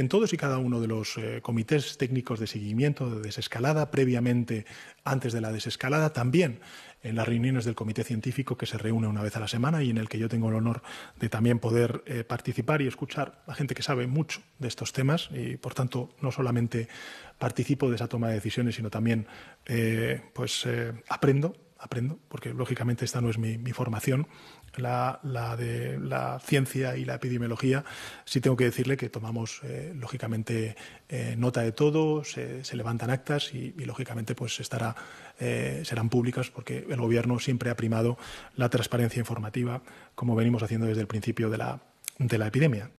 en todos y cada uno de los eh, comités técnicos de seguimiento de desescalada, previamente, antes de la desescalada, también en las reuniones del comité científico que se reúne una vez a la semana y en el que yo tengo el honor de también poder eh, participar y escuchar a gente que sabe mucho de estos temas y, por tanto, no solamente participo de esa toma de decisiones, sino también eh, pues, aprendo aprendo, porque lógicamente esta no es mi, formación, la, de la ciencia y la epidemiología, sí tengo que decirle que tomamos eh, lógicamente eh, nota de todo, se, levantan actas y, lógicamente pues estará, eh, serán públicas porque el gobierno siempre ha primado la transparencia informativa como venimos haciendo desde el principio de la epidemia.